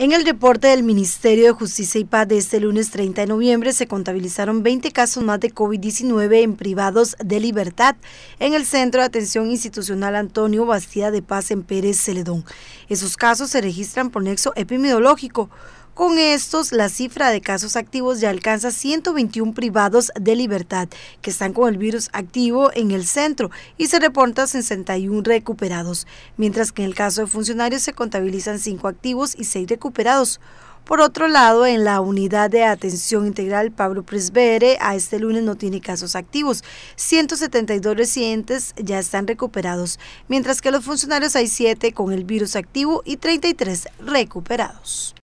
En el reporte del Ministerio de Justicia y Paz de este lunes 30 de noviembre se contabilizaron 20 casos más de COVID-19 en privados de libertad en el Centro de Atención Institucional Antonio Bastida de Paz en Pérez Celedón. Esos casos se registran por nexo epidemiológico. Con estos, la cifra de casos activos ya alcanza 121 privados de libertad que están con el virus activo en el centro y se reporta 61 recuperados, mientras que en el caso de funcionarios se contabilizan 5 activos y 6 recuperados. Por otro lado, en la unidad de atención integral Pablo Presbere, a este lunes no tiene casos activos. 172 residentes ya están recuperados, mientras que los funcionarios hay 7 con el virus activo y 33 recuperados.